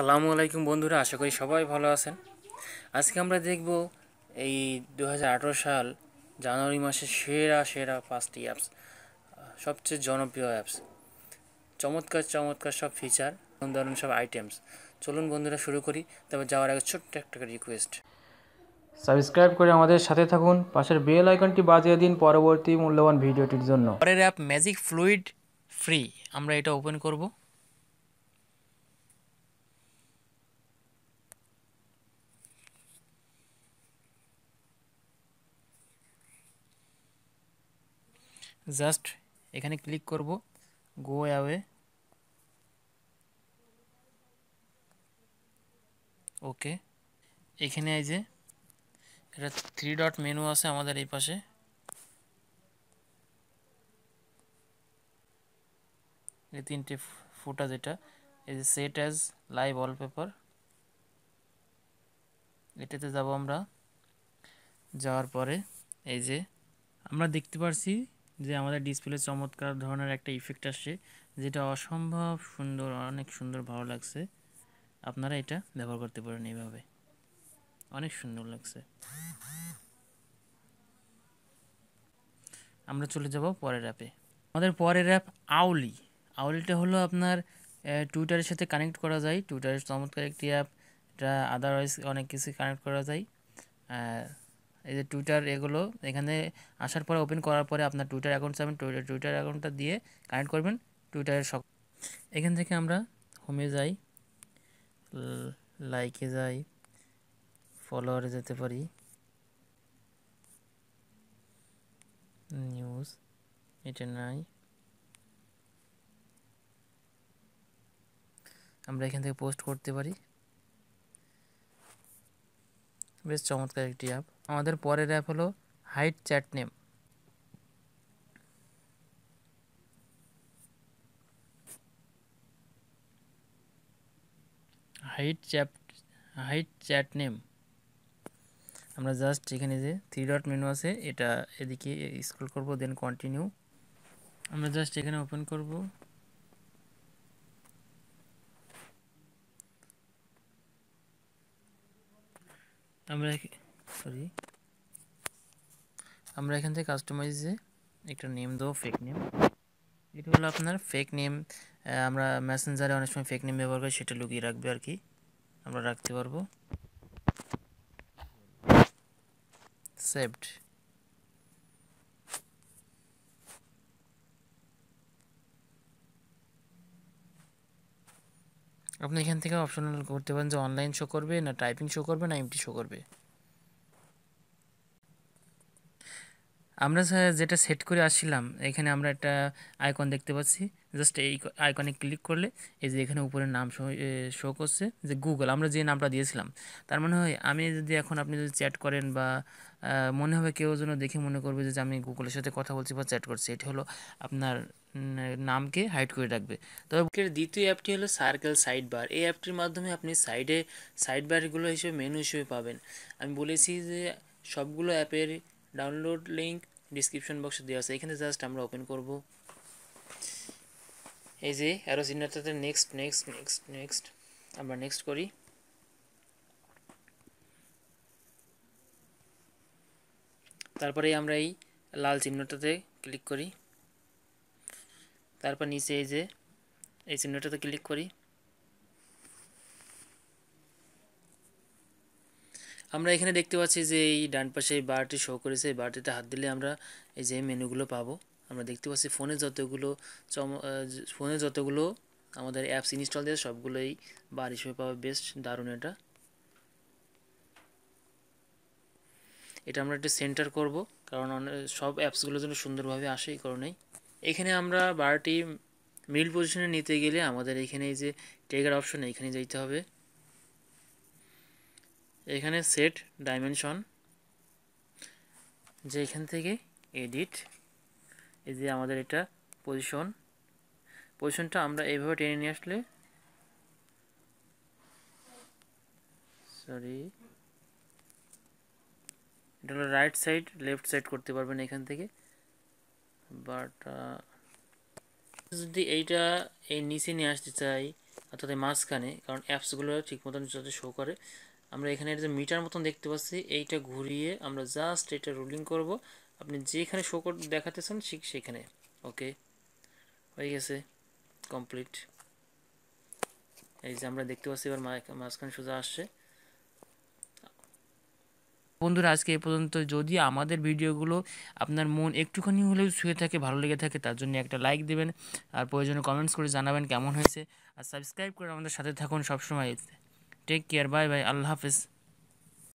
সালামু আলাইকুম বন্ধুরা আশা করি সবাই ভালো আছেন আজকে আমরা দেখব এই দু সাল জানুয়ারি মাসের সেরা সেরা পাঁচটি অ্যাপস সবচেয়ে জনপ্রিয় অ্যাপস চমৎকার চমৎকার সব ফিচার ধরুন সব আইটেমস চলুন বন্ধুরা শুরু করি তারপর যাওয়ার আগে ছোট্ট একটা রিকোয়েস্ট সাবস্ক্রাইব করে আমাদের সাথে থাকুন পাশের বেল আইকনটি বাজিয়ে দিন পরবর্তী মূল্যবান ভিডিওটির জন্য পরের অ্যাপ ম্যাজিক ফ্লুইড ফ্রি আমরা এটা ওপেন করবো জাস্ট এখানে ক্লিক করব গো অ্যাওয়ে ওকে এখানে এই যে এটা থ্রি ডট মেনু আছে আমাদের এই পাশে এই তিনটে ফোটা যেটা এই যে সেট অ্যাজ লাইভ ওয়ালপেপার এটাতে যাব আমরা যাওয়ার পরে এই যে আমরা দেখতে পারছি যে আমাদের ডিসপ্লে চমৎকার ধরনের একটা ইফেক্ট আসছে যেটা অসম্ভব সুন্দর অনেক সুন্দর ভালো লাগছে আপনারা এটা ব্যবহার করতে পারেন এইভাবে অনেক সুন্দর লাগছে আমরা চলে যাব পরের অ্যাপে আমাদের পরের অ্যাপ আউলি আউলিটা হলো আপনার টুইটারের সাথে কানেক্ট করা যায় টুইটারের চমৎকার একটি অ্যাপ এটা আদারওয়াইজ অনেক কিছু কানেক্ট করা যায় এই যে টুইটার এগুলো এখানে আসার পরে ওপেন করার পরে আপনার টুইটার অ্যাকাউন্ট চাবেন টুইটার টুইটার অ্যাকাউন্টটা দিয়ে কানেক্ট করবেন টুইটারের সব এখান থেকে আমরা হোমে যাই লাইকে যাই ফলোয়ারে যেতে পারি নিউজ এটা নাই আমরা এখান থেকে পোস্ট করতে পারি বেশ চমৎকার একটি অ্যাপ আমাদের পরের অ্যাপ হলো হাইট চ্যাট নেম হাইট চ্যাপ হাইট চ্যাট নেম আমরা জাস্ট এখানে যে থ্রি ডট মেনু আছে এটা এদিকে স্ক্রল করব দেন কন্টিনিউ আমরা জাস্ট এখানে ওপেন করব আমরা সরি আমরা এখান থেকে কাস্টমাইজে একটা নেম দেবো ফেক নেম এটা হলো আপনার ফেক নেম আমরা মেসেঞ্জারে অনেক সময় ফেক নেম ব্যবহার করি সেটা লুকিয়ে রাখবে আর কি আমরা রাখতে পারবো সেভড আপনি এখান থেকে অপশনাল করতে পারেন যে অনলাইন শো করবে না টাইপিং শো করবে না এমটি শো করবে আমরা যেটা সেট করে আসছিলাম এখানে আমরা একটা আইকন দেখতে পাচ্ছি জাস্ট এই আইকনে ক্লিক করলে এই যে এখানে উপরে নাম শো করছে যে গুগল আমরা যে নামটা দিয়েছিলাম তার মনে হয় আমি যদি এখন আপনি যদি চ্যাট করেন বা মনে হবে কেউ যেন দেখে মনে করবে যে আমি গুগলের সাথে কথা বলছি বা চ্যাট করছি এটি হলো আপনার নামকে হাইড করে রাখবে তবে দ্বিতীয় অ্যাপটি হলো সার্কেল সাইড বার এই অ্যাপটির মাধ্যমে আপনি সাইডে সাইড বারগুলো হিসেবে মেনু হিসেবে পাবেন আমি বলেছি যে সবগুলো অ্যাপের ডাউনলোড লিঙ্ক ডিসক্রিপশন বক্সে দেওয়া আছে এখানে জাস্ট আমরা ওপেন করব এই যে অ্যারো চিহ্নটাতে নেক্সট নেক্সট নেক্সট নেক্সট আমরা নেক্সট করি তারপরে আমরা এই লাল চিহ্নটাতে ক্লিক করি তারপর নিচে এই যে এই চিহ্নটাতে ক্লিক করি আমরা এখানে দেখতে পাচ্ছি যে এই ডান পাশে এই বারটি শো করেছে এই বারটিতে হাত দিলে আমরা এই যে মেনুগুলো পাবো আমরা দেখতে পাচ্ছি ফোনে যতগুলো চম ফোনে যতগুলো আমাদের অ্যাপস ইনস্টল দেওয়া সবগুলোই বার হিসেবে পাওয়া বেস্ট দারুণ এটা এটা আমরা একটু সেন্টার করব কারণ সব অ্যাপসগুলো যেন সুন্দরভাবে আসে এই কারণেই এখানে আমরা বারটি মিল পজিশনে নিতে গেলে আমাদের এখানে এই যে ট্রেগার অপশন এখানে যেতে হবে এখানে সেট ডাইমেনশন যে এখান থেকে এডিট এই যে আমাদের এটা পজিশন পজিশনটা আমরা এইভাবে টেনে নিয়ে আসলে সরি এটা হলো রাইট সাইড লেফট সাইড করতে পারবেন এখান থেকে বাট যদি এইটা এই নিচে নিয়ে আসতে চাই অর্থাৎ মাঝখানে কারণ অ্যাপসগুলো ঠিক মতন যাতে শো করে আমরা এখানে যে মিটার মতন দেখতে পাচ্ছি এইটা ঘুরিয়ে আমরা জাস্ট এটা রুলিং করব আপনি যেখানে শো দেখাতে চান ঠিক সেখানে ওকে হয়ে গেছে কমপ্লিট এই যে আমরা দেখতে পাচ্ছি এবার মাঝখানে সোজা আসছে বন্ধুরা আজকে এ পর্যন্ত যদি আমাদের ভিডিওগুলো আপনার মন একটুখানি হলেও শুয়ে থাকে ভালো লেগে থাকে তার জন্য একটা লাইক দেবেন আর প্রয়োজনে কমেন্টস করে জানাবেন কেমন হয়েছে আর সাবস্ক্রাইব করে আমাদের সাথে থাকুন সবসময় Take care. Bye bye. Allah Hafiz.